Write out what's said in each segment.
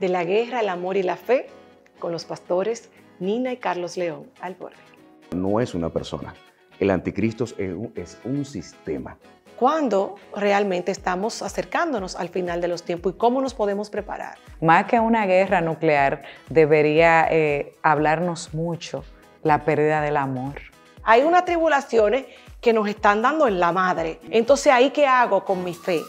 de la guerra, el amor y la fe con los pastores Nina y Carlos León al borde. No es una persona. El anticristo es un, sistema. ¿Cuándo realmente estamos acercándonos al final de los tiempos y cómo nos podemos preparar? Más que una guerra nuclear, debería eh, hablarnos mucho la pérdida del amor. Hay unas tribulaciones que nos están dando en la madre. Entonces, ¿ahí qué hago con mi fe?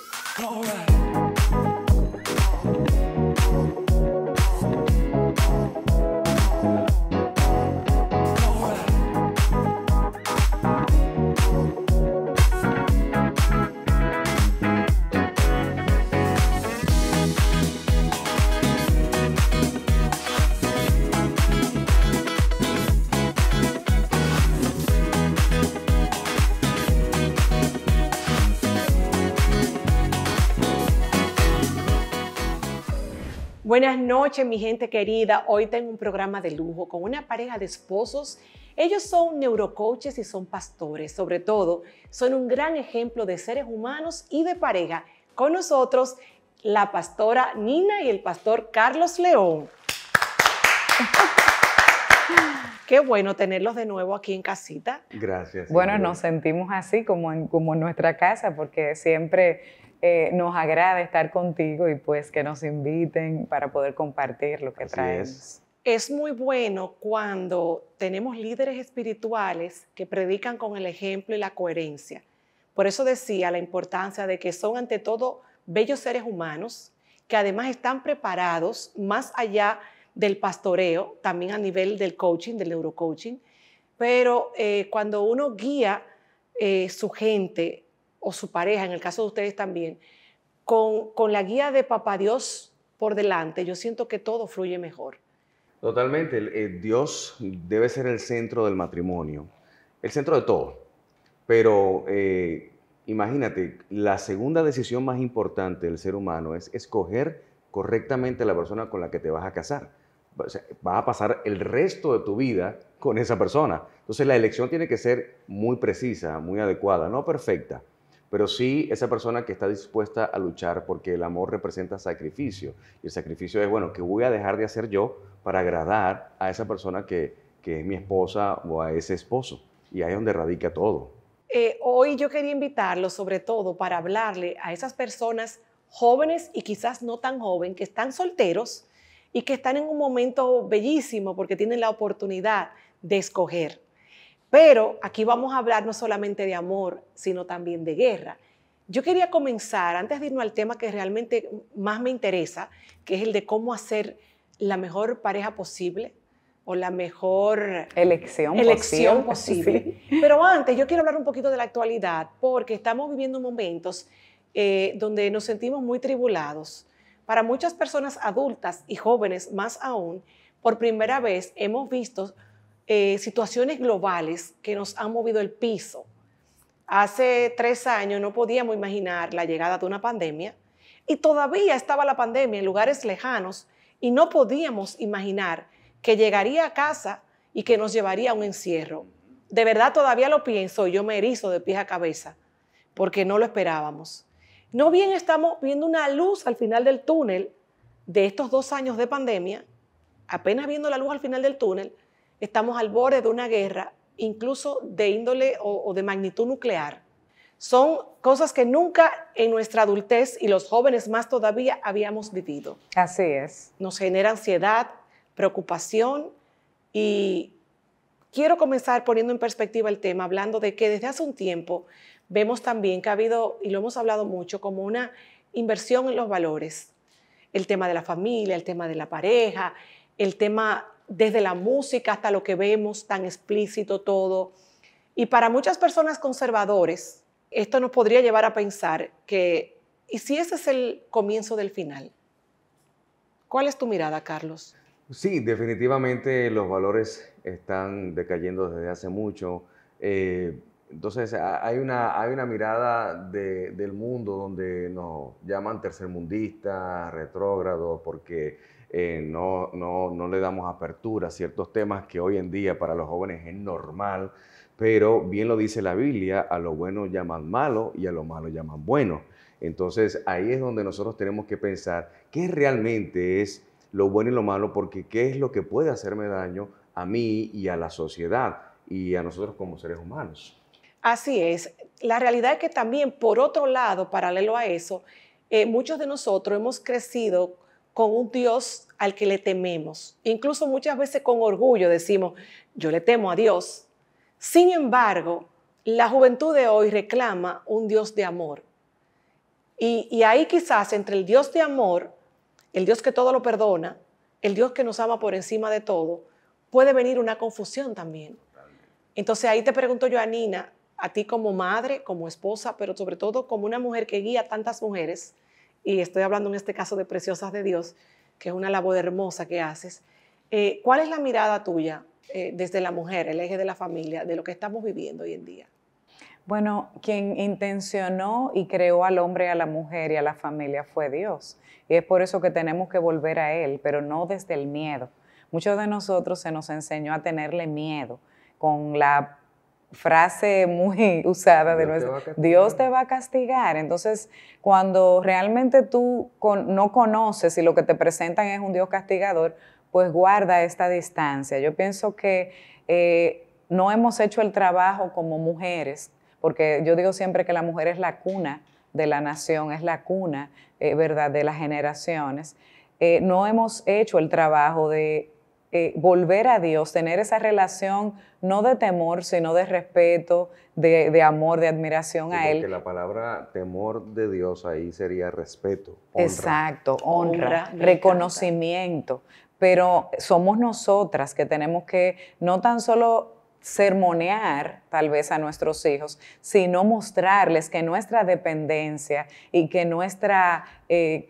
Buenas noches, mi gente querida. Hoy tengo un programa de lujo con una pareja de esposos. Ellos son neurocoaches y son pastores. Sobre todo, son un gran ejemplo de seres humanos y de pareja. Con nosotros, la pastora Nina y el pastor Carlos León. Qué bueno tenerlos de nuevo aquí en casita. Gracias. Bueno, nos sentimos así como en, como en nuestra casa, porque siempre eh, nos agrada estar contigo y pues que nos inviten para poder compartir lo que traes traemos. Es. muy bueno cuando tenemos líderes espirituales que predican con el ejemplo y la coherencia. Por eso decía la importancia de que son ante todo bellos seres humanos que además están preparados más allá del pastoreo, también a nivel del coaching, del neurocoaching, pero eh, cuando uno guía eh, su gente o su pareja, en el caso de ustedes también, con, la guía de Papá Dios por delante, yo siento que todo fluye mejor. Totalmente, eh, Dios debe ser el centro del matrimonio, el centro de todo. Pero eh, imagínate, la segunda decisión más importante del ser humano es escoger correctamente la persona con la que te vas a casar. O vas a pasar el resto de tu vida con esa persona. Entonces la elección tiene que ser muy precisa, muy adecuada, no perfecta, pero sí esa persona que está dispuesta a luchar porque el amor representa sacrificio. Y el sacrificio es, bueno, que voy a dejar de hacer yo para agradar a esa persona que, es mi esposa o a ese esposo. Y ahí es donde radica todo. Eh, hoy yo quería invitarlo sobre todo para hablarle a esas personas jóvenes y quizás no tan jóvenes que están solteros y que están en un momento bellísimo porque tienen la oportunidad de escoger. Pero aquí vamos a hablar no solamente de amor, sino también de guerra. Yo quería comenzar, antes de irnos al tema que realmente más me interesa, que es el de cómo hacer la mejor pareja posible o la mejor elección, posible. Pero antes, yo quiero hablar un poquito de la actualidad, porque estamos viviendo momentos eh, donde nos sentimos muy tribulados. Para muchas personas adultas y jóvenes, más aún, por primera vez hemos visto eh, situaciones globales que nos han movido el piso. Hace tres años no podíamos imaginar la llegada de una pandemia y todavía estaba la pandemia en lugares lejanos y no podíamos imaginar que llegaría a casa y que nos llevaría a un encierro. De verdad todavía lo pienso y yo me erizo de pies a cabeza porque no lo esperábamos. No bien estamos viendo una luz al final del túnel de estos dos años de pandemia, apenas viendo la luz al final del túnel, estamos al borde de una guerra, incluso de índole o, de magnitud nuclear. Son cosas que nunca en nuestra adultez y los jóvenes más todavía habíamos vivido. Así es. Nos genera ansiedad, preocupación y quiero comenzar poniendo en perspectiva el tema, hablando de que desde hace un tiempo vemos también que ha habido, y lo hemos hablado mucho, como una inversión en los valores. El tema de la familia, el tema de la pareja, el tema desde la música hasta lo que vemos, tan explícito todo. Y para muchas personas conservadores, esto nos podría llevar a pensar que, ¿y si ese es el comienzo del final? ¿Cuál es tu mirada, Carlos? Sí, definitivamente los valores están decayendo desde hace mucho. Eh, entonces, hay una, hay una mirada del mundo donde nos llaman tercermundistas, retrógrados, porque eh, no, no, le damos apertura a ciertos temas que hoy en día para los jóvenes es normal, pero bien lo dice la Biblia, a lo bueno llaman malo y a lo malo llaman bueno. Entonces ahí es donde nosotros tenemos que pensar qué realmente es lo bueno y lo malo, porque qué es lo que puede hacerme daño a mí y a la sociedad y a nosotros como seres humanos. Así es. La realidad es que también, por otro lado, paralelo a eso, eh, muchos de nosotros hemos crecido con un Dios al que le tememos. Incluso muchas veces con orgullo decimos, yo le temo a Dios. Sin embargo, la juventud de hoy reclama un Dios de amor. Y, ahí quizás entre el Dios de amor, el Dios que todo lo perdona, el Dios que nos ama por encima de todo, puede venir una confusión también. Entonces ahí te pregunto yo a Nina, a ti como madre, como esposa, pero sobre todo como una mujer que guía tantas mujeres, y estoy hablando en este caso de Preciosas de Dios, que es una labor hermosa que haces, eh, ¿cuál es la mirada tuya eh, desde la mujer, el eje de la familia, de lo que estamos viviendo hoy en día? Bueno, quien intencionó y creó al hombre, a la mujer y a la familia fue Dios. Y es por eso que tenemos que volver a Él, pero no desde el miedo. Muchos de nosotros se nos enseñó a tenerle miedo con la frase muy usada de nuestro, Dios te va a castigar. Entonces, cuando realmente tú no conoces y lo que te presentan es un Dios castigador, pues guarda esta distancia. Yo pienso que eh, no hemos hecho el trabajo como mujeres, porque yo digo siempre que la mujer es la cuna de la nación, es la cuna, eh, ¿verdad?, de las generaciones. Eh, no hemos hecho el trabajo de eh, volver a Dios, tener esa relación no de temor, sino de respeto, de, amor, de admiración a Él. Porque la palabra temor de Dios ahí sería respeto. Honra. Exacto, honra reconocimiento. Pero somos nosotras que tenemos que no tan solo sermonear tal vez a nuestros hijos, sino mostrarles que nuestra dependencia y que nuestra, eh,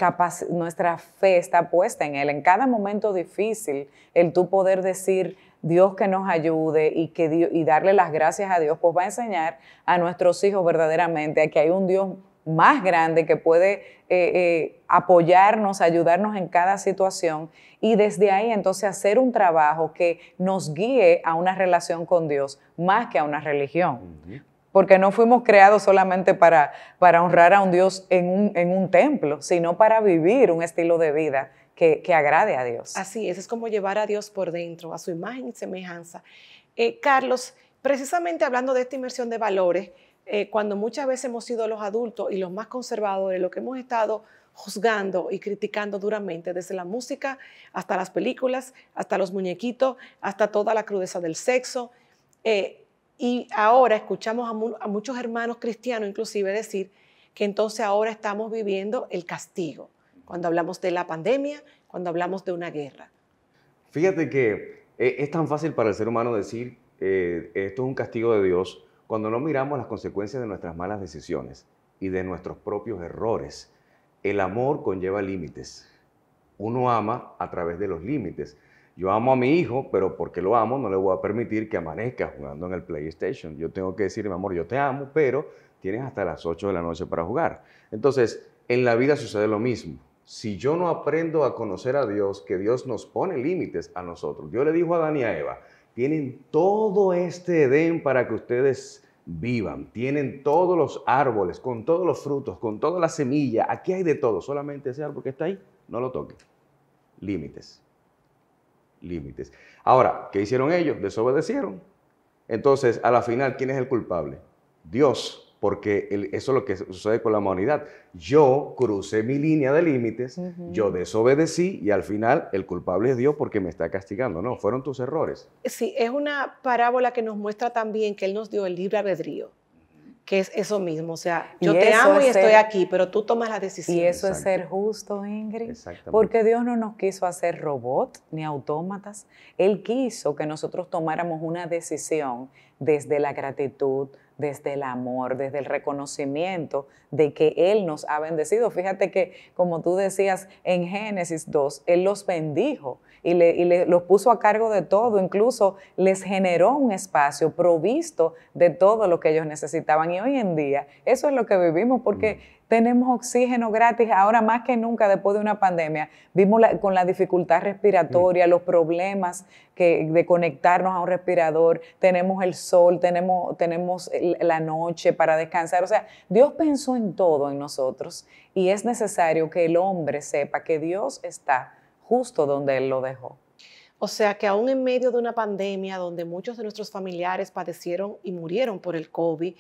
nuestra fe está puesta en Él. En cada momento difícil, el tú poder decir, Dios que nos ayude y, que, y darle las gracias a Dios, pues va a enseñar a nuestros hijos verdaderamente a que hay un Dios más grande que puede eh, eh, apoyarnos, ayudarnos en cada situación y desde ahí entonces hacer un trabajo que nos guíe a una relación con Dios más que a una religión. Porque no fuimos creados solamente para, para honrar a un Dios en un, templo, sino para vivir un estilo de vida que, agrade a Dios. Así es, es como llevar a Dios por dentro, a su imagen y semejanza. Eh, Carlos, precisamente hablando de esta inmersión de valores, eh, cuando muchas veces hemos sido los adultos y los más conservadores, lo que hemos estado juzgando y criticando duramente, desde la música hasta las películas, hasta los muñequitos, hasta toda la crudeza del sexo. Eh, y ahora escuchamos a, muchos hermanos cristianos inclusive decir que entonces ahora estamos viviendo el castigo, cuando hablamos de la pandemia, cuando hablamos de una guerra. Fíjate que eh, es tan fácil para el ser humano decir, esto es un castigo de Dios, cuando no miramos las consecuencias de nuestras malas decisiones y de nuestros propios errores, el amor conlleva límites. Uno ama a través de los límites. Yo amo a mi hijo, pero porque lo amo no le voy a permitir que amanezca jugando en el PlayStation. Yo tengo que decirle, mi amor, yo te amo, pero tienes hasta las 8 de la noche para jugar. Entonces, en la vida sucede lo mismo. Si yo no aprendo a conocer a Dios, que Dios nos pone límites a nosotros. Yo le dijo a Dani y a Eva, tienen todo este Edén para que ustedes vivan, tienen todos los árboles, con todos los frutos, con toda la semilla, aquí hay de todo, solamente ese árbol que está ahí, no lo toquen. Límites, límites. Ahora, ¿qué hicieron ellos? Desobedecieron. Entonces, a la final, ¿quién es el culpable? Dios porque eso es lo que sucede con la humanidad. Yo crucé mi línea de límites, yo desobedecí y al final el culpable es Dios porque me está castigando. No, fueron tus errores. Sí, es una parábola que nos muestra también que Él nos dio el libre albedrío que es eso mismo, o sea, yo te amo y estoy aquí, pero tú tomas la decisión. Y eso es ser justo, Ingrid, porque Dios no nos quiso hacer robot ni autómatas, Él quiso que nosotros tomáramos una decisión desde la gratitud, desde el amor, desde el reconocimiento de que Él nos ha bendecido. Fíjate que, como tú decías en Génesis 2, Él los bendijo y, y le, los puso a cargo de todo, incluso les generó un espacio provisto de todo lo que ellos necesitaban. Y hoy en día, eso es lo que vivimos, porque mm tenemos oxígeno gratis ahora más que nunca después de una pandemia. Vimos con la dificultad respiratoria, los problemas que, de conectarnos a un respirador, tenemos el sol, tenemos, tenemos la noche para descansar. O sea, Dios pensó en todo en nosotros y es necesario que el hombre sepa que Dios está justo donde Él lo dejó. O sea que aún en medio de una pandemia donde muchos de nuestros familiares padecieron y murieron por el COVID,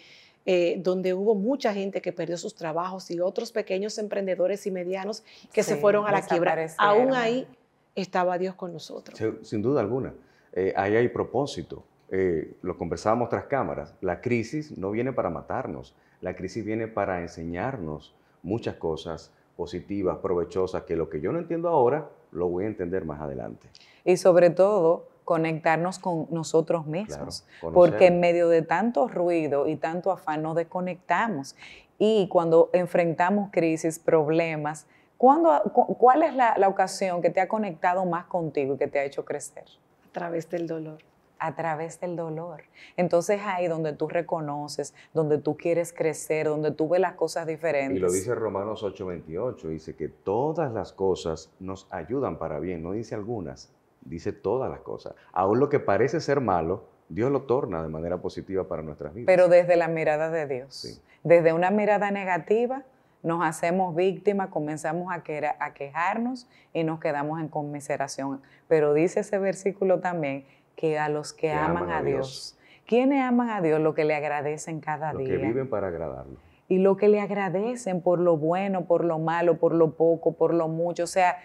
eh, donde hubo mucha gente que perdió sus trabajos y otros pequeños emprendedores y medianos que se fueron a la quiebra. Aún ahí estaba Dios con nosotros. Sin duda alguna, eh, ahí hay propósito. Eh, lo conversábamos tras cámaras, la crisis no viene para matarnos, la crisis viene para enseñarnos muchas cosas positivas, provechosas, que lo que yo no entiendo ahora, lo voy a entender más adelante. Y sobre todo, conectarnos con nosotros mismos, porque en medio de tanto ruido y tanto afán nos desconectamos y cuando enfrentamos crisis, problemas, ¿cuál es la, ocasión que te ha conectado más contigo y que te ha hecho crecer? A través del dolor a través del dolor. Entonces ahí donde tú reconoces, donde tú quieres crecer, donde tú ves las cosas diferentes. Y lo dice Romanos 8:28, dice que todas las cosas nos ayudan para bien, no dice algunas, dice todas las cosas. Aún lo que parece ser malo, Dios lo torna de manera positiva para nuestras vidas. Pero desde la mirada de Dios. Desde una mirada negativa, nos hacemos víctimas, comenzamos a, que, a quejarnos y nos quedamos en conmiseración. Pero dice ese versículo también que a los que, aman, a, Dios, quienes aman a Dios? Lo que le agradecen cada día. que viven para agradarlo y lo que le agradecen por lo bueno, por lo malo, por lo poco, por lo mucho. O sea,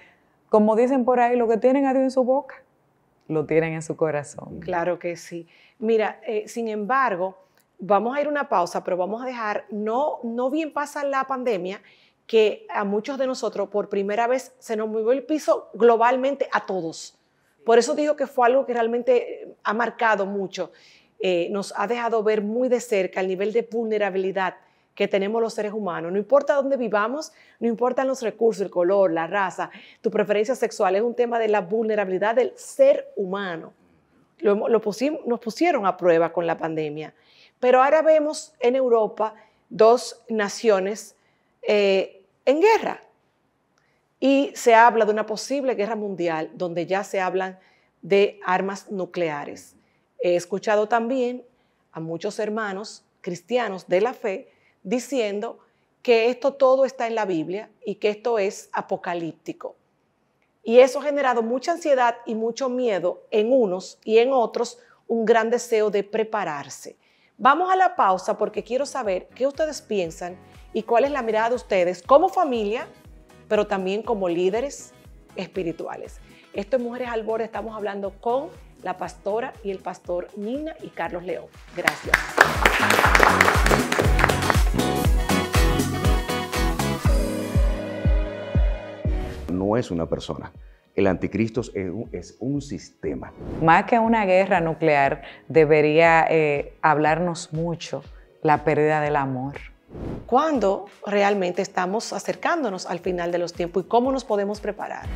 como dicen por ahí, lo que tienen a Dios en su boca, lo tienen en su corazón. Mm. Claro que sí. Mira, eh, sin embargo, vamos a ir una pausa, pero vamos a dejar, no, no bien pasa la pandemia, que a muchos de nosotros por primera vez se nos movió el piso globalmente a todos. Por eso digo que fue algo que realmente eh, ha marcado mucho, eh, nos ha dejado ver muy de cerca el nivel de vulnerabilidad que tenemos los seres humanos. No importa dónde vivamos, no importan los recursos, el color, la raza, tu preferencia sexual, es un tema de la vulnerabilidad del ser humano. Lo, nos pusieron a prueba con la pandemia. Pero ahora vemos en Europa dos naciones eh, en guerra. Y se habla de una posible guerra mundial donde ya se hablan de armas nucleares. He escuchado también a muchos hermanos cristianos de la fe diciendo que esto todo está en la Biblia y que esto es apocalíptico. Y eso ha generado mucha ansiedad y mucho miedo en unos y en otros, un gran deseo de prepararse. Vamos a la pausa porque quiero saber qué ustedes piensan y cuál es la mirada de ustedes como familia, pero también como líderes espirituales. Esto es Mujeres al Borde, estamos hablando con la pastora y el pastor Nina y Carlos León. Gracias. no es una persona. El anticristo es un, sistema. Más que una guerra nuclear, debería eh, hablarnos mucho la pérdida del amor. ¿Cuándo realmente estamos acercándonos al final de los tiempos y cómo nos podemos preparar?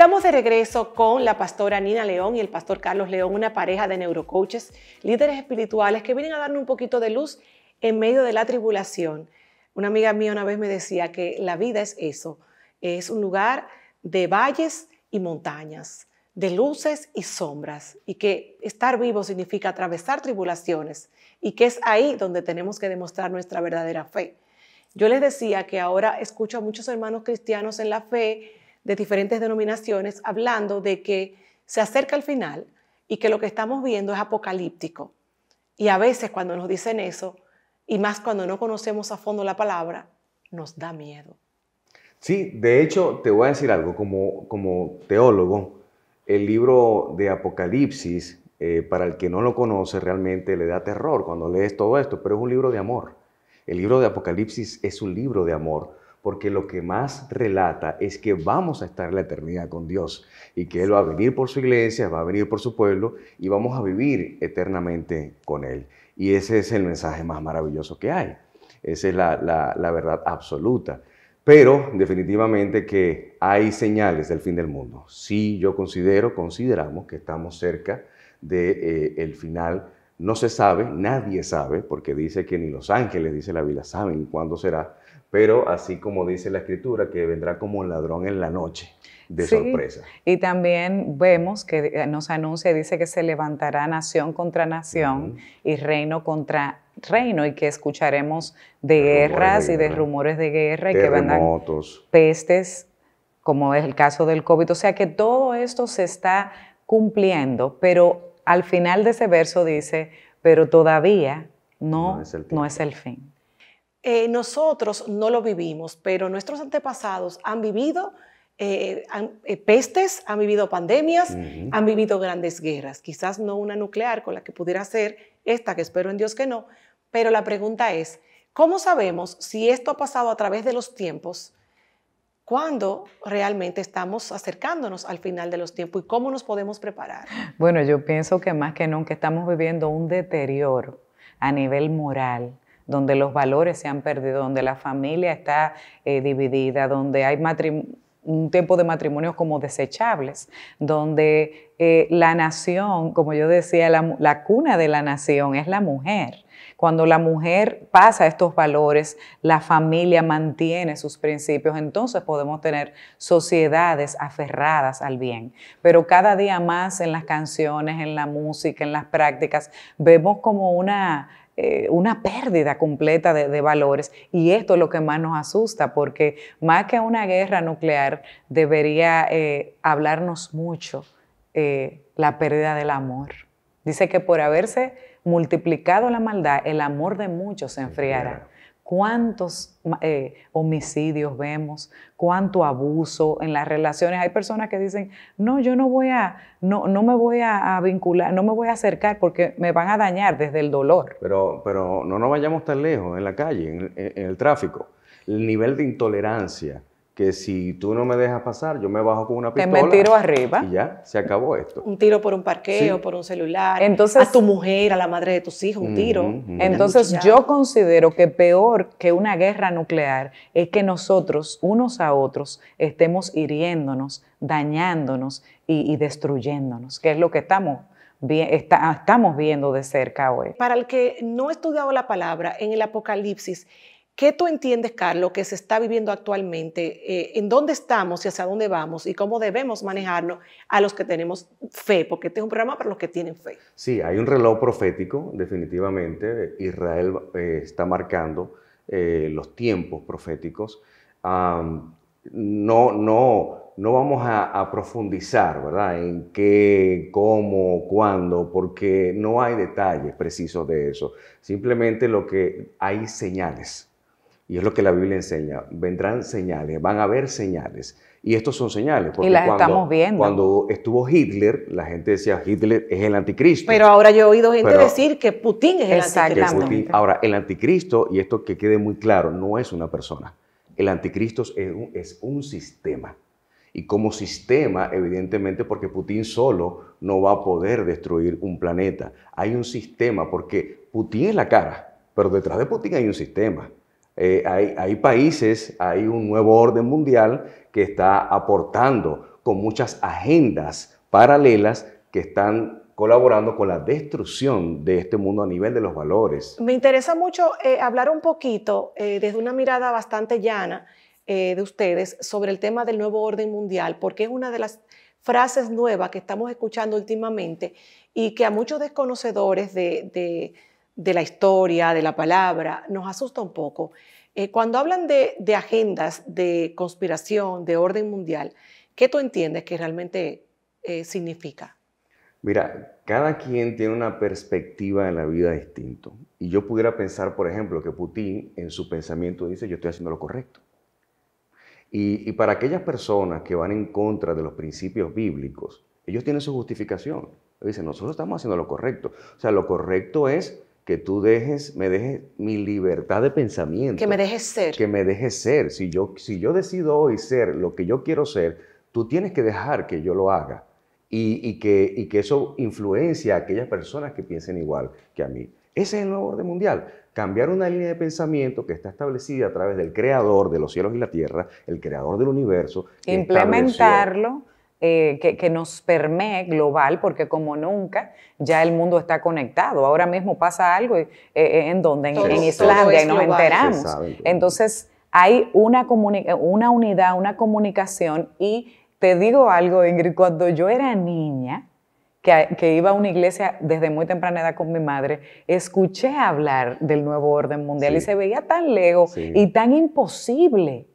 Estamos de regreso con la pastora Nina León y el pastor Carlos León, una pareja de neurocoaches, líderes espirituales que vienen a darnos un poquito de luz en medio de la tribulación. Una amiga mía una vez me decía que la vida es eso, es un lugar de valles y montañas, de luces y sombras, y que estar vivo significa atravesar tribulaciones, y que es ahí donde tenemos que demostrar nuestra verdadera fe. Yo les decía que ahora escucho a muchos hermanos cristianos en la fe, de diferentes denominaciones hablando de que se acerca el final y que lo que estamos viendo es apocalíptico. Y a veces cuando nos dicen eso, y más cuando no conocemos a fondo la palabra, nos da miedo. Sí, de hecho, te voy a decir algo como, como teólogo. El libro de Apocalipsis, eh, para el que no lo conoce, realmente le da terror cuando lees todo esto, pero es un libro de amor. El libro de Apocalipsis es un libro de amor, porque lo que más relata es que vamos a estar en la eternidad con Dios y que Él va a venir por su iglesia, va a venir por su pueblo y vamos a vivir eternamente con Él. Y ese es el mensaje más maravilloso que hay. Esa es la, verdad absoluta. Pero definitivamente que hay señales del fin del mundo. Sí, yo considero, consideramos que estamos cerca del de, eh, el final no se sabe, nadie sabe, porque dice que ni los ángeles, dice la Biblia, saben cuándo será, pero así como dice la escritura, que vendrá como un ladrón en la noche de sorpresa. Y también vemos que eh, nos anuncia, dice que se levantará nación contra nación y reino contra reino y que escucharemos de, guerras y de rumores de guerra y que vendrán pestes, como es el caso del COVID. O sea que todo esto se está cumpliendo, pero al final de ese verso dice, pero todavía no, no es el fin. Eh, nosotros no lo vivimos, pero nuestros antepasados han vivido eh, eh, pestes, han vivido pandemias, han vivido grandes guerras. Quizás no una nuclear con la que pudiera ser esta, que espero en Dios que no, pero la pregunta es, ¿cómo sabemos si esto ha pasado a través de los tiempos? cuándo realmente estamos acercándonos al final de los tiempos y cómo nos podemos preparar. Bueno, yo pienso que más que nunca estamos viviendo un deterioro a nivel moral, donde los valores se han perdido, donde la familia está eh, dividida, donde hay un tiempo de matrimonios como desechables, donde eh, la nación, como yo decía, la cuna de la nación es la mujer. Cuando la mujer pasa estos valores, la familia mantiene sus principios, entonces podemos tener sociedades aferradas al bien. Pero cada día más en las canciones, en la música, en las prácticas, vemos como una eh, una pérdida completa de, valores. Y esto es lo que más nos asusta, porque más que una guerra nuclear, debería eh, hablarnos mucho eh, la pérdida del amor. Dice que por haberse multiplicado la maldad, el amor de muchos se enfriará cuántos eh, homicidios vemos, cuánto abuso en las relaciones. Hay personas que dicen, no, yo no voy a, no, no me voy a, vincular, no me voy a acercar porque me van a dañar desde el dolor. Pero, pero no nos vayamos tan lejos, en la calle, en el tráfico. El nivel de intolerancia, que si tú no me dejas pasar, yo me bajo con una pistola. Te me tiro arriba. Y ya, se acabó esto. Un tiro por un parqueo, por un celular. a tu mujer, a la madre de tus hijos, un tiro. Entonces, yo considero que peor que una guerra nuclear es que nosotros, unos a otros, estemos hiriéndonos, dañándonos y, destruyéndonos, que es lo que estamos estamos viendo de cerca hoy. Para el que no ha estudiado la palabra, en el Apocalipsis ¿Qué tú entiendes, Carlos, que se está viviendo actualmente? Eh, ¿En dónde estamos y hacia dónde vamos? ¿Y cómo debemos manejarnos a los que tenemos fe? Porque este es un programa para los que tienen fe. Sí, hay un reloj profético, definitivamente. Israel eh, está marcando eh, los tiempos proféticos. no, no, no vamos a, a profundizar, ¿verdad? En qué, cómo, cuándo, porque no hay detalles precisos de eso. Simplemente lo que hay señales y es lo que la Biblia enseña. Vendrán señales, van a haber señales. Y estos son señales. Porque cuando, estamos viendo. Cuando estuvo Hitler, la gente decía Hitler es el anticristo. Pero ahora yo he oído gente decir que Putin es el anticristo. ahora, el anticristo, y esto que quede muy claro, no es una persona. El anticristo es un sistema. Y como sistema, evidentemente, porque Putin solo no va a poder destruir un planeta. Hay un sistema, porque Putin es la cara, pero detrás de Putin hay un sistema. Eh, hay, países, hay un nuevo orden mundial que está aportando con muchas agendas paralelas que están colaborando con la destrucción de este mundo a nivel de los valores. Me interesa mucho eh, hablar un poquito eh, desde una mirada bastante llana de ustedes sobre el tema del nuevo orden mundial, porque es una de las frases nuevas que estamos escuchando últimamente y que a muchos desconocedores de de la historia, de la palabra, nos asusta un poco. Eh, cuando hablan de, agendas de conspiración, de orden mundial, ¿qué tú entiendes que realmente eh, significa? Mira, cada quien tiene una perspectiva en la vida distinta. Y yo pudiera pensar, por ejemplo, que Putin en su pensamiento dice, yo estoy haciendo lo correcto. Y, y para aquellas personas que van en contra de los principios bíblicos, ellos tienen su justificación. Dicen, nosotros estamos haciendo lo correcto. O sea, lo correcto es que tú dejes, me dejes mi libertad de pensamiento. Que me dejes ser. Que me dejes ser. Si yo, si yo decido hoy ser lo que yo quiero ser, tú tienes que dejar que yo lo haga y, que, y que eso influencia a aquellas personas que piensen igual que a mí. Ese es el nuevo orden mundial. Cambiar una línea de pensamiento que está establecida a través del creador de los cielos y la tierra, el creador del universo. Implementarlo eh, que, nos permee global, porque como nunca, ya el mundo está conectado. Ahora mismo pasa algo eh, eh, en donde, en, Islandia, y nos enteramos. Entonces, hay una, una unidad, una comunicación, y te digo algo, Ingrid, cuando yo era niña, que, iba a una iglesia desde muy temprana edad con mi madre, escuché hablar del nuevo orden mundial y se veía tan lejos y tan imposible.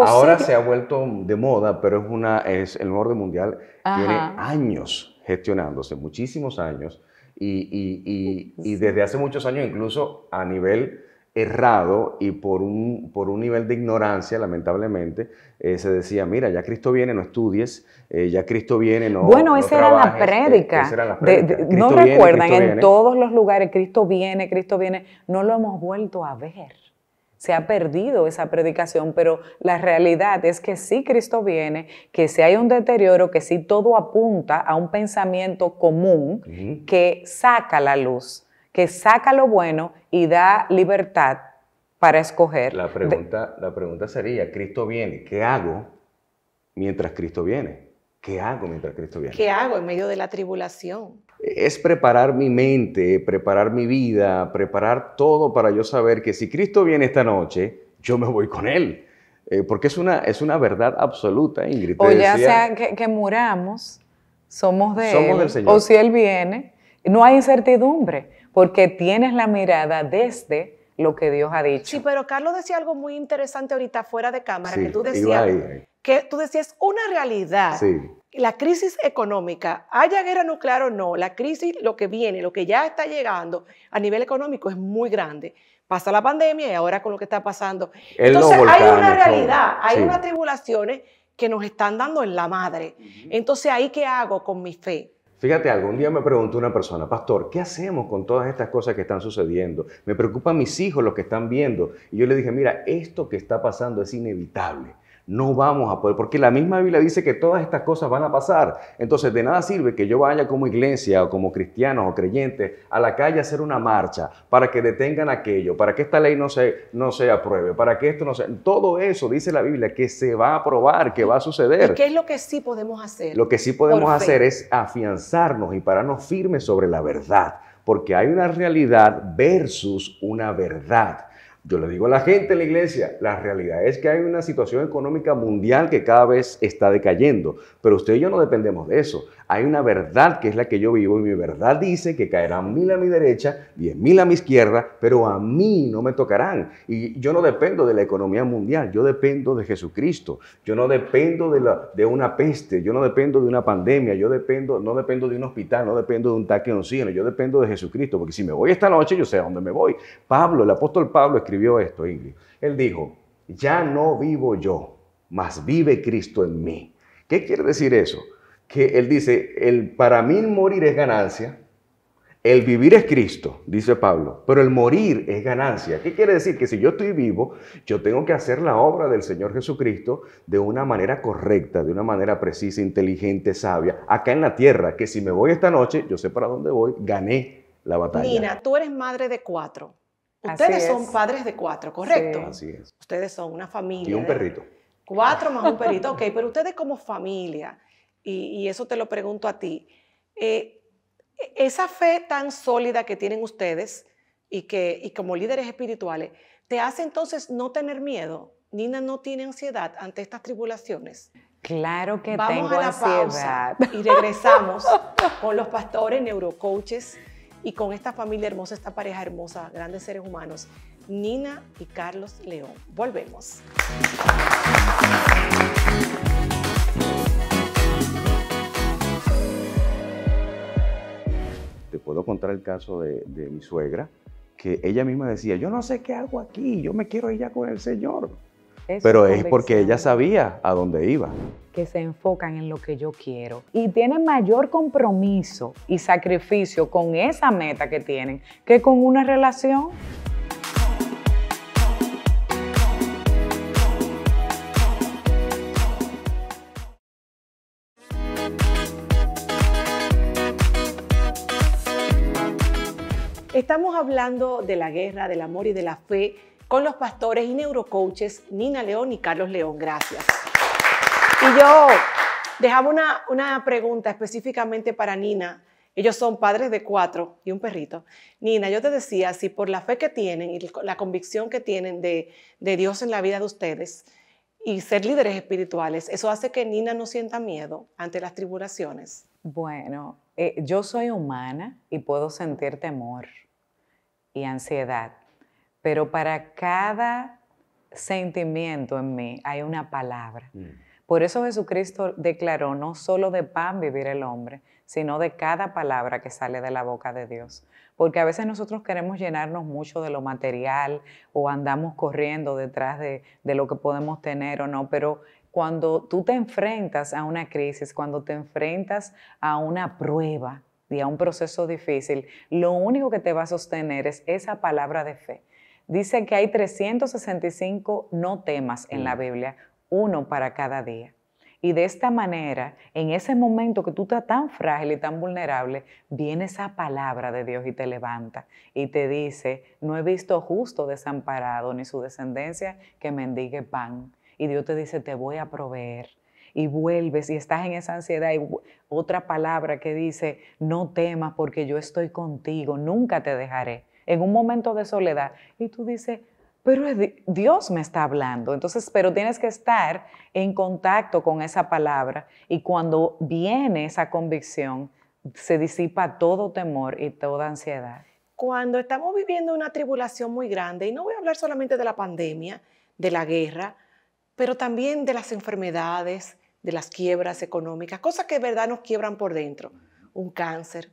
Ahora se ha vuelto de moda, pero es una, es el orden mundial tiene años gestionándose, muchísimos años, y, y, y, desde hace muchos años incluso a nivel errado y por un, por un nivel de ignorancia, lamentablemente, eh, se decía, mira, ya Cristo viene, no estudies, eh, ya Cristo viene, no Bueno, esa, era la e, prédica. no recuerdan, en todos los lugares, Cristo viene, Cristo viene, no lo hemos vuelto a ver se ha perdido esa predicación, pero la realidad es que si Cristo viene, que si hay un deterioro, que si todo apunta a un pensamiento común que saca la luz, que saca lo bueno y da libertad para escoger. La pregunta, la pregunta sería, Cristo viene, ¿qué hago mientras Cristo viene? ¿Qué hago mientras Cristo viene? ¿Qué hago en medio de la tribulación? es preparar mi mente, preparar mi vida, preparar todo para yo saber que si Cristo viene esta noche, yo me voy con Él. Eh, porque es una, es una verdad absoluta, Ingrid. o ya sea que, muramos, somos de Él. O si Él viene, no hay incertidumbre, porque tienes la mirada desde lo que Dios ha dicho. Sí, pero Carlos decía algo muy interesante ahorita fuera de cámara, que tú decías que tú decías una realidad. La crisis económica, haya guerra nuclear o no, la crisis, lo que viene, lo que ya está llegando a nivel económico es muy grande. Pasa la pandemia y ahora con lo que está pasando. Entonces hay una realidad, hay unas tribulaciones que nos están dando en la madre. Entonces, ¿ahí qué hago con mi fe? Fíjate, algún día me preguntó una persona, pastor, ¿qué hacemos con todas estas cosas que están sucediendo? Me preocupan mis hijos, los que están viendo. Y yo le dije, mira, esto que está pasando es inevitable no vamos a poder, porque la misma Biblia dice que todas estas cosas van a pasar. Entonces, de nada sirve que yo vaya como iglesia o como cristiano o creyente a la calle a hacer una marcha para que detengan aquello, para que esta ley no se, no se apruebe, para que esto no se... Todo eso dice la Biblia que se va a aprobar, que va a suceder. qué es lo que sí podemos hacer? Lo que sí podemos hacer es afianzarnos y pararnos firmes sobre la verdad, porque hay una realidad versus una verdad. Yo le digo a la gente en la iglesia, la realidad es que hay una situación económica mundial que cada vez está decayendo, pero usted y yo no dependemos de eso hay una verdad que es la que yo vivo y mi verdad dice que caerán mil a mi derecha, diez mil a mi izquierda, pero a mí no me tocarán. Y yo no dependo de la economía mundial, yo dependo de Jesucristo, yo no dependo de, la, de una peste, yo no dependo de una pandemia, yo dependo, no dependo de un hospital, no dependo de un taque oxígeno, yo dependo de Jesucristo, porque si me voy esta noche yo sé a dónde me voy. Pablo, el apóstol Pablo escribió esto, Ingrid. Él dijo, ya no vivo yo, mas vive Cristo en mí. ¿Qué quiere decir eso? que él dice, el, para mí morir es ganancia, el vivir es Cristo, dice Pablo, pero el morir es ganancia. ¿Qué quiere decir? Que si yo estoy vivo, yo tengo que hacer la obra del Señor Jesucristo de una manera correcta, de una manera precisa, inteligente, sabia, acá en la tierra, que si me voy esta noche, yo sé para dónde voy, gané la batalla. Nina, tú eres madre de cuatro. Ustedes son padres de cuatro, ¿correcto? Sí. Así es. Ustedes son una familia. Y un perrito. Cuatro más un perrito, ok, pero ustedes como familia y, eso te lo pregunto a ti, eh, esa fe tan sólida que tienen ustedes y que y como líderes espirituales, ¿te hace entonces no tener miedo? Nina no tiene ansiedad ante estas tribulaciones. Claro que Vamos tengo a la ansiedad. y regresamos con los pastores, neurocoaches y con esta familia hermosa, esta pareja hermosa, grandes seres humanos, Nina y Carlos León. Volvemos. puedo contar el caso de, mi suegra, que ella misma decía, yo no sé qué hago aquí, yo me quiero ir ya con el Señor. Pero es porque ella sabía a dónde iba. Que se enfocan en lo que yo quiero y tienen mayor compromiso y sacrificio con esa meta que tienen que con una relación. Estamos hablando de la guerra, del amor y de la fe con los pastores y neurocoaches Nina León y Carlos León. Gracias. Y yo dejaba una, una pregunta específicamente para Nina. Ellos son padres de cuatro y un perrito. Nina, yo te decía, si por la fe que tienen y la convicción que tienen de, Dios en la vida de ustedes y ser líderes espirituales, ¿eso hace que Nina no sienta miedo ante las tribulaciones? Bueno, eh, yo soy humana y puedo sentir temor ansiedad, pero para cada sentimiento en mí hay una palabra. Mm. Por eso Jesucristo declaró, no solo de pan vivir el hombre, sino de cada palabra que sale de la boca de Dios. Porque a veces nosotros queremos llenarnos mucho de lo material o andamos corriendo detrás de, de lo que podemos tener o no, pero cuando tú te enfrentas a una crisis, cuando te enfrentas a una prueba, y a un proceso difícil, lo único que te va a sostener es esa palabra de fe. Dice que hay 365 no temas en la mm. Biblia, uno para cada día. Y de esta manera, en ese momento que tú estás tan frágil y tan vulnerable, viene esa palabra de Dios y te levanta y te dice, no he visto justo desamparado ni su descendencia que mendigue pan. Y Dios te dice, te voy a proveer y vuelves y estás en esa ansiedad y otra palabra que dice, no temas porque yo estoy contigo, nunca te dejaré, en un momento de soledad. Y tú dices, pero Dios me está hablando. Entonces, pero tienes que estar en contacto con esa palabra y cuando viene esa convicción, se disipa todo temor y toda ansiedad. Cuando estamos viviendo una tribulación muy grande, y no voy a hablar solamente de la pandemia, de la guerra, pero también de las enfermedades, de las quiebras económicas, cosas que de verdad nos quiebran por dentro, un cáncer.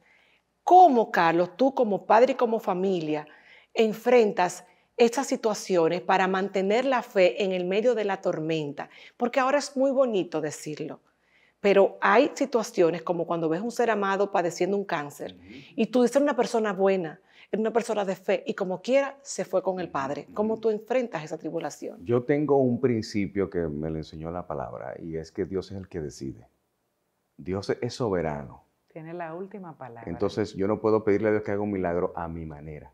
¿Cómo, Carlos, tú como padre y como familia enfrentas estas situaciones para mantener la fe en el medio de la tormenta? Porque ahora es muy bonito decirlo, pero hay situaciones como cuando ves a un ser amado padeciendo un cáncer y tú dices una persona buena, en una persona de fe y como quiera se fue con el Padre. ¿Cómo tú enfrentas esa tribulación? Yo tengo un principio que me le enseñó la palabra y es que Dios es el que decide. Dios es soberano. Tiene la última palabra. Entonces yo no puedo pedirle a Dios que haga un milagro a mi manera.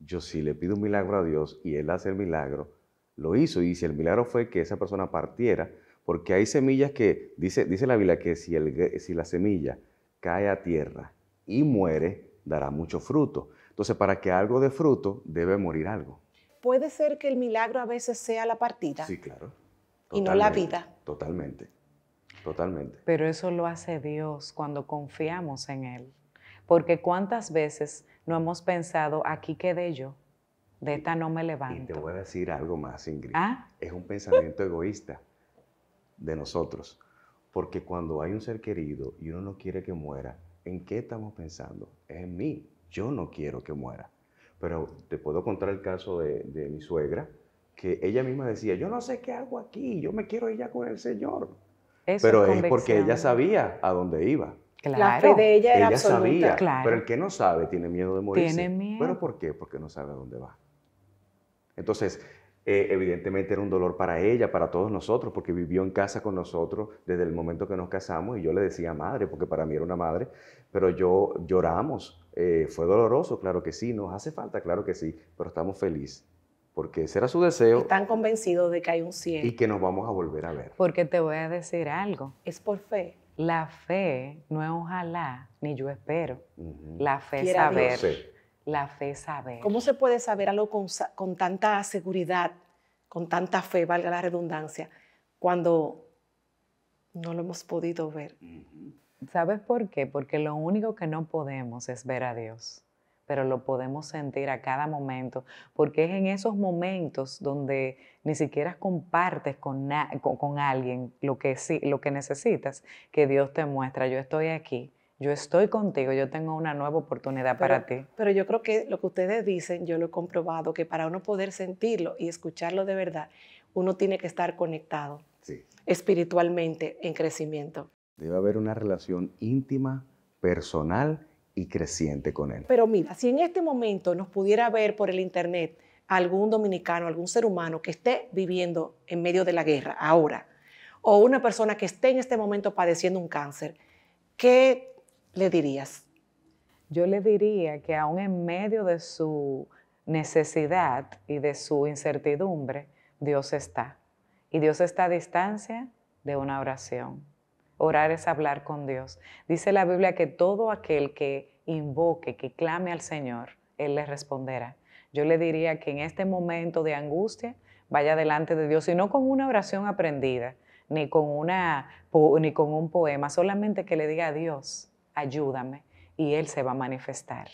Yo si le pido un milagro a Dios y Él hace el milagro, lo hizo. Y si el milagro fue que esa persona partiera, porque hay semillas que, dice, dice la Biblia, que si, el, si la semilla cae a tierra y muere, dará mucho fruto. Entonces, para que algo de fruto, debe morir algo. ¿Puede ser que el milagro a veces sea la partida? Sí, claro. y no la vida. Totalmente, totalmente. Pero eso lo hace Dios cuando confiamos en Él. Porque cuántas veces no hemos pensado, aquí quedé yo, de esta no me levanto. Y te voy a decir algo más, Ingrid. ¿Ah? Es un pensamiento egoísta de nosotros. Porque cuando hay un ser querido y uno no quiere que muera, ¿En qué estamos pensando? en mí. Yo no quiero que muera. Pero te puedo contar el caso de, mi suegra, que ella misma decía, yo no sé qué hago aquí, yo me quiero ir ya con el Señor. pero es, porque ella sabía a dónde iba. Claro. La fe de ella era absoluta. Pero el que no sabe tiene miedo de morir. Tiene ¿Pero por qué? Porque no sabe a dónde va. Entonces, eh, evidentemente era un dolor para ella, para todos nosotros, porque vivió en casa con nosotros desde el momento que nos casamos y yo le decía madre, porque para mí era una madre, pero yo lloramos. Eh, fue doloroso, claro que sí, nos hace falta, claro que sí, pero estamos felices. Porque ese era su deseo. Están convencidos de que hay un cielo. Y que nos vamos a volver a ver. Porque te voy a decir algo. Es por fe. La fe no es ojalá, ni yo espero. La fe es saber. La fe saber. ¿Cómo se puede saber algo con, con tanta seguridad, con tanta fe, valga la redundancia, cuando no lo hemos podido ver? ¿Sabes por qué? Porque lo único que no podemos es ver a Dios pero lo podemos sentir a cada momento, porque es en esos momentos donde ni siquiera compartes con, con, alguien lo que, lo que necesitas, que Dios te muestra, yo estoy aquí, yo estoy contigo, yo tengo una nueva oportunidad para ti. Pero yo creo que lo que ustedes dicen, yo lo he comprobado, que para uno poder sentirlo y escucharlo de verdad, uno tiene que estar conectado espiritualmente en crecimiento. Debe haber una relación íntima, personal y creciente con él. Pero mira, si en este momento nos pudiera ver por el internet algún dominicano, algún ser humano que esté viviendo en medio de la guerra ahora, o una persona que esté en este momento padeciendo un cáncer, ¿qué le dirías? Yo le diría que aún en medio de su necesidad y de su incertidumbre, Dios está. Y Dios está a distancia de una oración. Orar es hablar con Dios. Dice la Biblia que todo aquel que invoque, que clame al Señor, Él le responderá. Yo le diría que en este momento de angustia vaya delante de Dios y no con una oración aprendida, ni con, una, ni con un poema, solamente que le diga a Dios, ayúdame, y Él se va a manifestar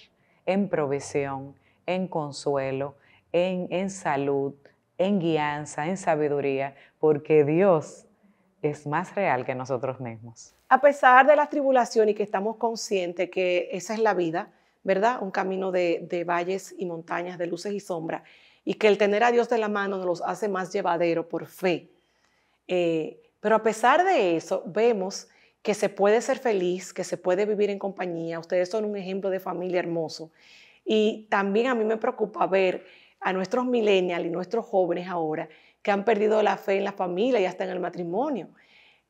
en provisión, en consuelo, en, en salud, en guianza, en sabiduría, porque Dios es más real que nosotros mismos. A pesar de la tribulación y que estamos conscientes que esa es la vida, ¿verdad? Un camino de, valles y montañas, de luces y sombras, y que el tener a Dios de la mano nos hace más llevadero por fe. Eh, pero a pesar de eso, vemos que se puede ser feliz, que se puede vivir en compañía. Ustedes son un ejemplo de familia hermoso. Y también a mí me preocupa ver a nuestros millennials y nuestros jóvenes ahora que han perdido la fe en la familia y hasta en el matrimonio.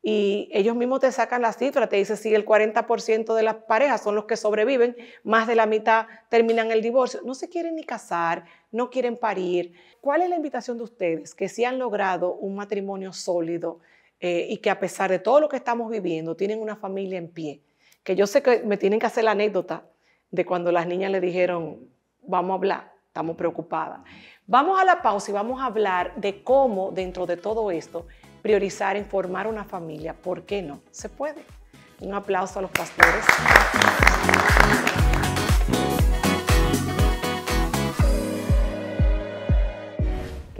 Y ellos mismos te sacan la cifras, te dicen si sí, el 40% de las parejas son los que sobreviven, más de la mitad terminan el divorcio. No se quieren ni casar, no quieren parir. ¿Cuál es la invitación de ustedes que si han logrado un matrimonio sólido, eh, y que a pesar de todo lo que estamos viviendo, tienen una familia en pie. Que yo sé que me tienen que hacer la anécdota de cuando las niñas le dijeron, vamos a hablar, estamos preocupadas. Vamos a la pausa y vamos a hablar de cómo dentro de todo esto priorizar en formar una familia. ¿Por qué no? Se puede. Un aplauso a los pastores.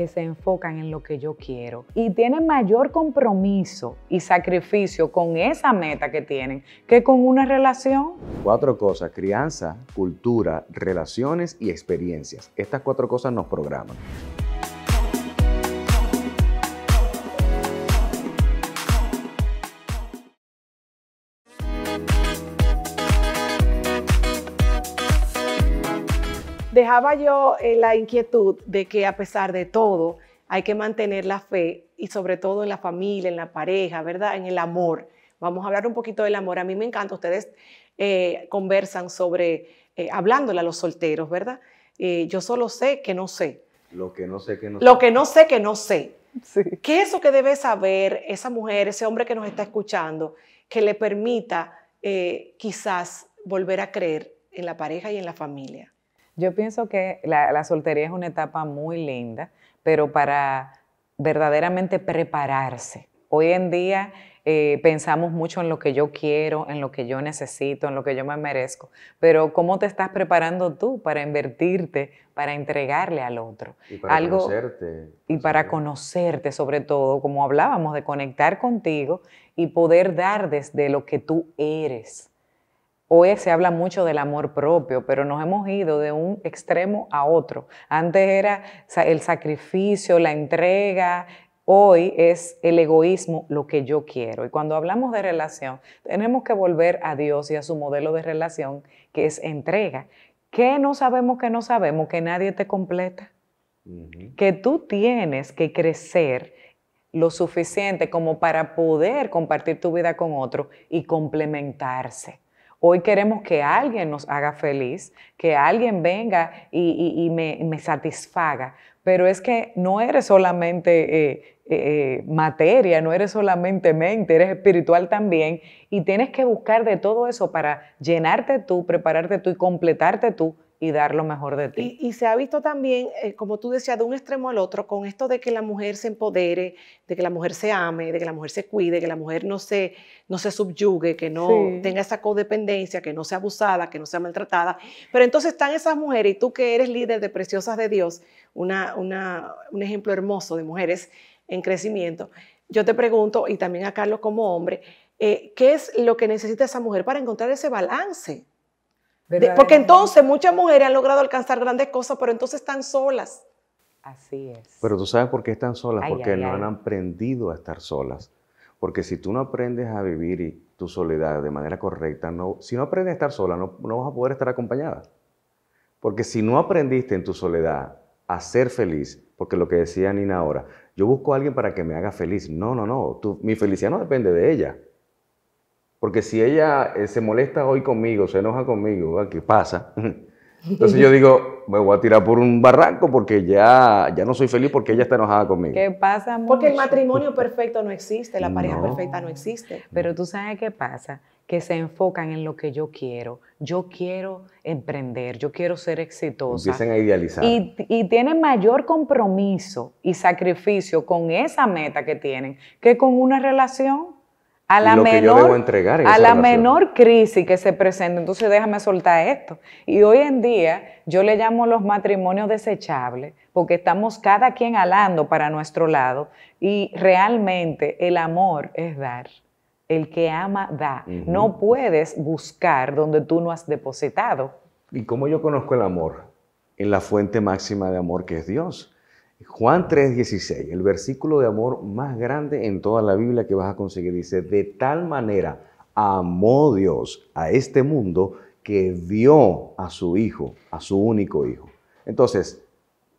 que se enfocan en lo que yo quiero y tienen mayor compromiso y sacrificio con esa meta que tienen que con una relación. Cuatro cosas, crianza, cultura, relaciones y experiencias. Estas cuatro cosas nos programan. dejaba yo eh, la inquietud de que a pesar de todo hay que mantener la fe y sobre todo en la familia, en la pareja, ¿verdad? En el amor. Vamos a hablar un poquito del amor. A mí me encanta, ustedes eh, conversan sobre, eh, hablándole a los solteros, ¿verdad? Eh, yo solo sé que no sé. Lo que no sé que no sé. Lo que no sé que no sé. Sí. ¿Qué es eso que debe saber esa mujer, ese hombre que nos está escuchando, que le permita quizás volver a creer en la pareja y en la familia? Yo pienso que la, soltería es una etapa muy linda, pero para verdaderamente prepararse. Hoy en día eh, pensamos mucho en lo que yo quiero, en lo que yo necesito, en lo que yo me merezco, pero ¿cómo te estás preparando tú para invertirte, para entregarle al otro? Y para Algo, conocerte. Y para conocerte sobre todo, como hablábamos, de conectar contigo y poder dar desde lo que tú eres Hoy se habla mucho del amor propio, pero nos hemos ido de un extremo a otro. Antes era el sacrificio, la entrega, hoy es el egoísmo lo que yo quiero. Y cuando hablamos de relación, tenemos que volver a Dios y a su modelo de relación, que es entrega. ¿Qué no sabemos que no sabemos? Que nadie te completa. Que tú tienes que crecer lo suficiente como para poder compartir tu vida con otro y complementarse. Hoy queremos que alguien nos haga feliz, que alguien venga y, me, satisfaga. Pero es que no eres solamente eh, eh, eh, materia, no eres solamente mente, eres espiritual también. Y tienes que buscar de todo eso para llenarte tú, prepararte tú y completarte tú y dar lo mejor de ti. Y, se ha visto también, eh, como tú decías, de un extremo al otro, con esto de que la mujer se empodere, de que la mujer se ame, de que la mujer se cuide, que la mujer no se, no se subyugue, que no tenga esa codependencia, que no sea abusada, que no sea maltratada. Pero entonces están esas mujeres, y tú que eres líder de Preciosas de Dios, una, un ejemplo hermoso de mujeres en crecimiento. Yo te pregunto, y también a Carlos como hombre, eh, ¿qué es lo que necesita esa mujer para encontrar ese balance? porque entonces muchas mujeres han logrado alcanzar grandes cosas, pero entonces están solas. Así es. Pero tú sabes por qué están solas, porque no han aprendido a estar solas. Porque si tú no aprendes a vivir tu soledad de manera correcta, no, si no aprendes a estar sola, no, vas a poder estar acompañada. Porque si no aprendiste en tu soledad a ser feliz, porque lo que decía Nina ahora, yo busco a alguien para que me haga feliz. No, no, no, mi felicidad no depende de ella. Porque si ella eh, se molesta hoy conmigo, se enoja conmigo, ¿qué pasa? Entonces yo digo, me voy a tirar por un barranco porque ya, ya no soy feliz porque ella está enojada conmigo. ¿Qué pasa? Porque el matrimonio perfecto no existe, la pareja perfecta no existe. Pero tú sabes qué pasa, que se enfocan en lo que yo quiero. Yo quiero emprender, yo quiero ser exitosa. Empiezan a idealizar. Y, y tienen mayor compromiso y sacrificio con esa meta que tienen que con una relación. A la, menor, a la menor crisis que se presente, entonces déjame soltar esto. Y hoy en día yo le llamo los matrimonios desechables, porque estamos cada quien alando para nuestro lado y realmente el amor es dar. El que ama da. No puedes buscar donde tú no has depositado. ¿Y cómo yo conozco el amor? En la fuente máxima de amor que es Dios. Juan 3:16, el versículo de amor más grande en toda la Biblia que vas a conseguir, dice, de tal manera amó Dios a este mundo que dio a su Hijo, a su único Hijo. Entonces,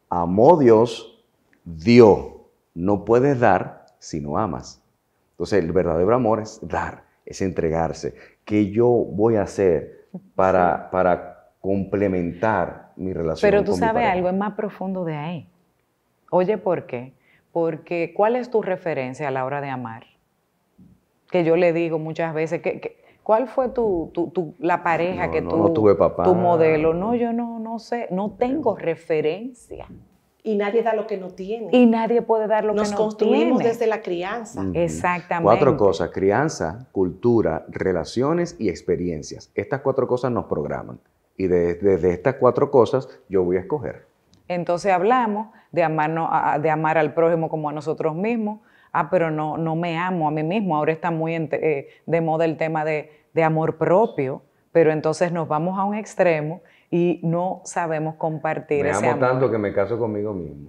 amó Dios, dio. No puedes dar si no amas. Entonces, el verdadero amor es dar, es entregarse. ¿Qué yo voy a hacer para, para complementar mi relación? Pero tú sabes algo, es más profundo de ahí. Oye, ¿por qué? Porque ¿cuál es tu referencia a la hora de amar? Que yo le digo muchas veces, que, ¿cuál fue tu, la pareja que tú, no tuve papá. tu modelo? No, yo no, no sé, no tengo referencia. Y nadie da lo que no tiene. Y nadie puede dar lo que no tiene. Nos construimos desde la crianza. Exactamente. Cuatro cosas, crianza, cultura, relaciones y experiencias. Estas cuatro cosas nos programan. Y desde estas cuatro cosas yo voy a escoger. Entonces hablamos de, de amar al prójimo como a nosotros mismos. Ah, pero no, no me amo a mí mismo. Ahora está muy eh, de moda el tema de, amor propio, pero entonces nos vamos a un extremo y no sabemos compartir me amo tanto que me caso conmigo mismo.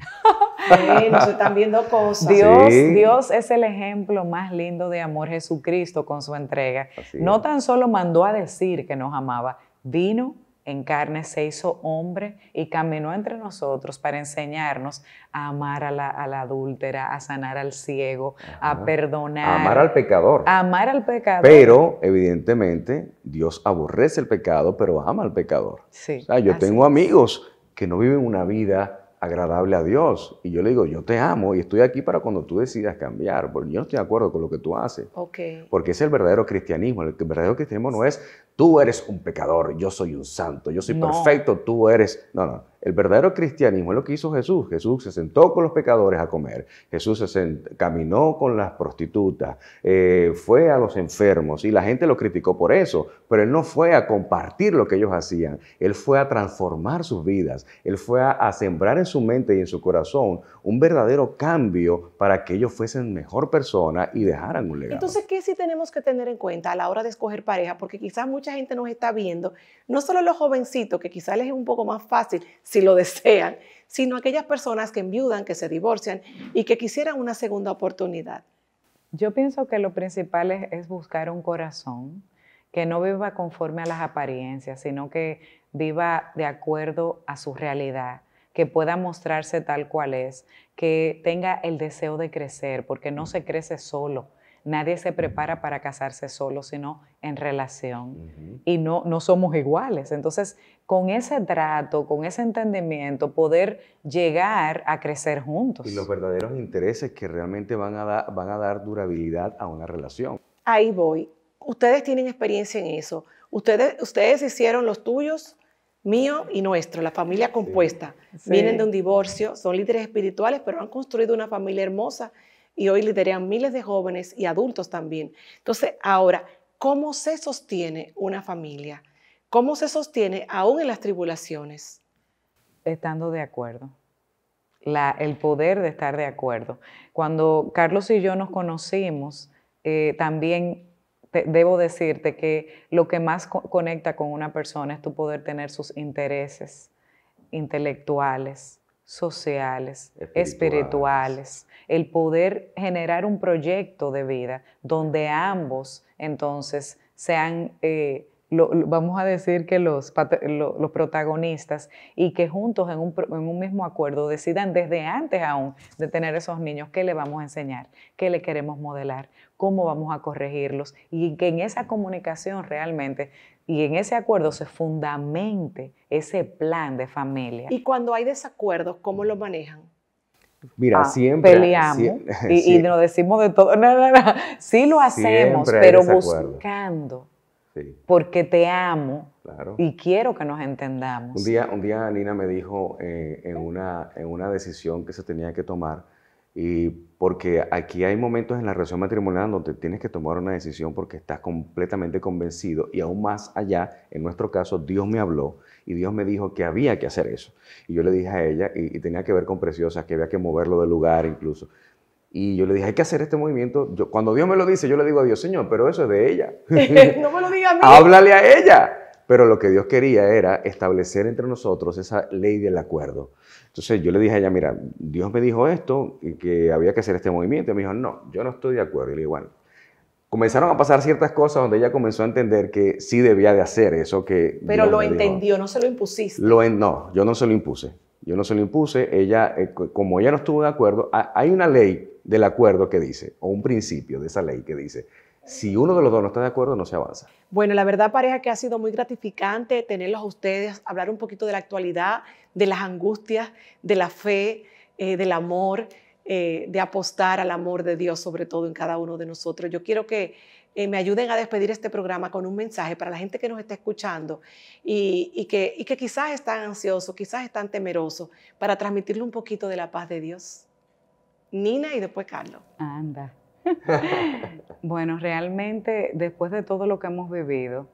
Sí, nos están viendo cosas. Dios, Dios es el ejemplo más lindo de amor Jesucristo con su entrega. No tan solo mandó a decir que nos amaba, vino en carne se hizo hombre y caminó entre nosotros para enseñarnos a amar a la, adúltera, a sanar al ciego, a perdonar. A amar al pecador. A amar al pecador. Pero, evidentemente, Dios aborrece el pecado, pero ama al pecador. Sí, yo tengo amigos que no viven una vida agradable a Dios. Y yo le digo, yo te amo y estoy aquí para cuando tú decidas cambiar, porque yo no estoy de acuerdo con lo que tú haces. Okay. Porque es el verdadero cristianismo. El verdadero cristianismo no es tú eres un pecador, yo soy un santo, yo soy perfecto, tú eres... No, no, el verdadero cristianismo es lo que hizo Jesús. Jesús se sentó con los pecadores a comer, Jesús se caminó con las prostitutas, eh, fue a los enfermos y la gente lo criticó por eso, pero él no fue a compartir lo que ellos hacían, él fue a transformar sus vidas, él fue a, a sembrar en su mente y en su corazón un verdadero cambio para que ellos fuesen mejor persona y dejaran un legado. Entonces, ¿qué sí tenemos que tener en cuenta a la hora de escoger pareja? Porque quizás mucha gente nos está viendo, no solo los jovencitos, que quizás les es un poco más fácil, si lo desean, sino aquellas personas que enviudan, que se divorcian y que quisieran una segunda oportunidad? Yo pienso que lo principal es, buscar un corazón que no viva conforme a las apariencias, sino que viva de acuerdo a su realidad que pueda mostrarse tal cual es, que tenga el deseo de crecer, porque no se crece solo. Nadie se prepara para casarse solo, sino en relación. Y no, no somos iguales. Entonces, con ese trato, con ese entendimiento, poder llegar a crecer juntos. Y los verdaderos intereses que realmente van a, dar durabilidad a una relación. Ahí voy. Ustedes tienen experiencia en eso. Ustedes, ustedes hicieron los tuyos, mío y nuestro, la familia compuesta. Vienen de un divorcio, son líderes espirituales, pero han construido una familia hermosa y hoy lideran miles de jóvenes y adultos también. Entonces, ahora, ¿cómo se sostiene una familia? ¿Cómo se sostiene aún en las tribulaciones? Estando de acuerdo. el poder de estar de acuerdo. Cuando Carlos y yo nos conocimos, eh, también debo decirte que lo que más conecta con una persona es tu poder tener sus intereses intelectuales, sociales, espirituales. el poder generar un proyecto de vida donde ambos entonces sean eh, vamos a decir que los, los protagonistas y que juntos en un, mismo acuerdo decidan desde antes aún de tener esos niños qué le vamos a enseñar, qué le queremos modelar, cómo vamos a corregirlos y que en esa comunicación realmente y en ese acuerdo se fundamente ese plan de familia. Y cuando hay desacuerdos, ¿cómo lo manejan? Mira, ah, siempre peleamos y, nos decimos de todo. No, no, no. Sí lo hacemos, pero buscando porque te amo y quiero que nos entendamos. Un día, un día Nina me dijo eh, en, una, en una decisión que se tenía que tomar, y porque aquí hay momentos en la relación matrimonial donde tienes que tomar una decisión porque estás completamente convencido y aún más allá, en nuestro caso, Dios me habló y Dios me dijo que había que hacer eso. Y yo le dije a ella, y, tenía que ver con preciosas, que había que moverlo del lugar incluso. Y yo le dije, hay que hacer este movimiento. Yo, cuando Dios me lo dice, yo le digo a Dios, Señor, pero eso es de ella. no me lo diga a mí. Háblale a ella. Pero lo que Dios quería era establecer entre nosotros esa ley del acuerdo. Entonces yo le dije a ella, mira, Dios me dijo esto, y que había que hacer este movimiento. Y me dijo, no, yo no estoy de acuerdo. Y le digo, bueno, comenzaron a pasar ciertas cosas donde ella comenzó a entender que sí debía de hacer eso que... Pero lo entendió, no se lo impusiste. Lo no, yo no se lo impuse. Yo no se lo impuse. Ella, eh, como ella no estuvo de acuerdo, hay una ley del acuerdo que dice, o un principio de esa ley que dice, si uno de los dos no está de acuerdo, no se avanza. Bueno, la verdad, pareja, que ha sido muy gratificante tenerlos a ustedes, hablar un poquito de la actualidad, de las angustias, de la fe, eh, del amor, eh, de apostar al amor de Dios, sobre todo en cada uno de nosotros. Yo quiero que eh, me ayuden a despedir este programa con un mensaje para la gente que nos está escuchando y, que, y que quizás están ansiosos, quizás están temeroso para transmitirle un poquito de la paz de Dios. Nina y después Carlos. Anda. bueno, realmente después de todo lo que hemos vivido,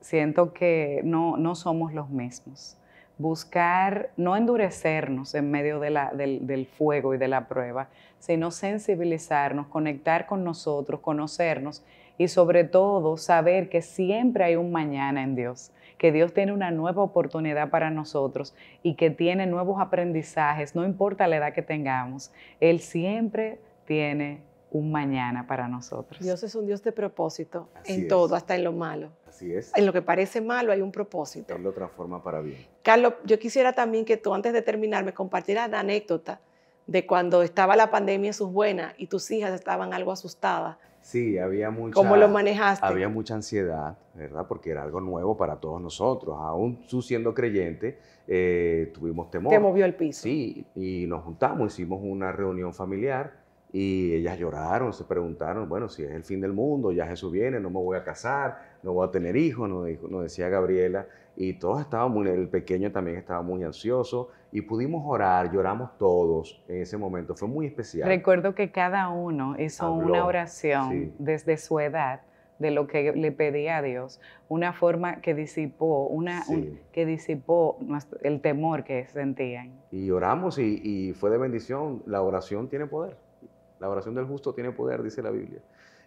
siento que no, no somos los mismos. Buscar, no endurecernos en medio del, del fuego y de la prueba, sino sensibilizarnos, conectar con nosotros, conocernos y sobre todo saber que siempre hay un mañana en Dios que Dios tiene una nueva oportunidad para nosotros y que tiene nuevos aprendizajes, no importa la edad que tengamos, Él siempre tiene un mañana para nosotros. Dios es un Dios de propósito en todo, hasta en lo malo. Así es. En lo que parece malo hay un propósito. Él lo transforma para bien. Carlos, yo quisiera también que tú antes de terminar me compartieras la anécdota de cuando estaba la pandemia en sus buenas y tus hijas estaban algo asustadas Sí, había mucha... Había mucha ansiedad, ¿verdad? Porque era algo nuevo para todos nosotros. Aún tú siendo creyente, eh, tuvimos temor. Te movió el piso. Sí, y nos juntamos, hicimos una reunión familiar y ellas lloraron, se preguntaron, bueno, si es el fin del mundo, ya Jesús viene, no me voy a casar, no voy a tener hijos, nos, decía Gabriela. Y todos estábamos, el pequeño también estaba muy ansioso y pudimos orar, lloramos todos en ese momento, fue muy especial. Recuerdo que cada uno hizo una oración desde su edad de lo que le pedía a Dios, una forma que disipó, una, que disipó el temor que sentían. Y oramos y, fue de bendición. La oración tiene poder. La oración del justo tiene poder, dice la Biblia.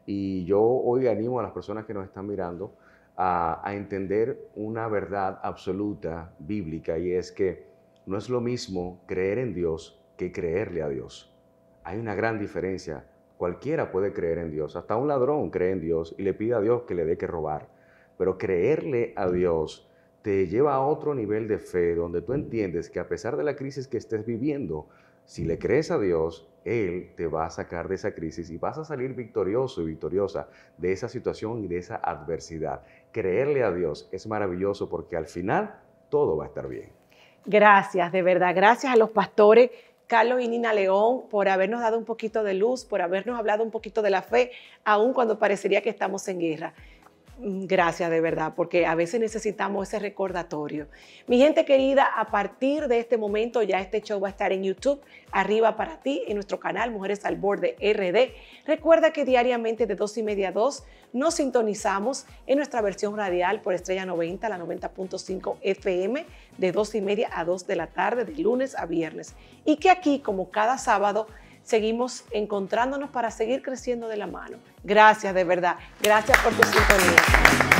Y yo hoy animo a las personas que nos están mirando a, a entender una verdad absoluta bíblica y es que no es lo mismo creer en Dios que creerle a Dios. Hay una gran diferencia. Cualquiera puede creer en Dios. Hasta un ladrón cree en Dios y le pide a Dios que le dé que robar. Pero creerle a Dios te lleva a otro nivel de fe donde tú entiendes que a pesar de la crisis que estés viviendo, si le crees a Dios, Él te va a sacar de esa crisis y vas a salir victorioso y victoriosa de esa situación y de esa adversidad. Creerle a Dios es maravilloso porque al final todo va a estar bien. Gracias, de verdad. Gracias a los pastores Carlos y Nina León por habernos dado un poquito de luz, por habernos hablado un poquito de la fe, aun cuando parecería que estamos en guerra. Gracias de verdad, porque a veces necesitamos ese recordatorio. Mi gente querida, a partir de este momento ya este show va a estar en YouTube, arriba para ti, en nuestro canal Mujeres al Borde RD. Recuerda que diariamente de 2 y media a 2 nos sintonizamos en nuestra versión radial por Estrella 90, la 90.5 FM, de 2 y media a 2 de la tarde, de lunes a viernes. Y que aquí, como cada sábado, seguimos encontrándonos para seguir creciendo de la mano. Gracias de verdad. Gracias por tu sintonía.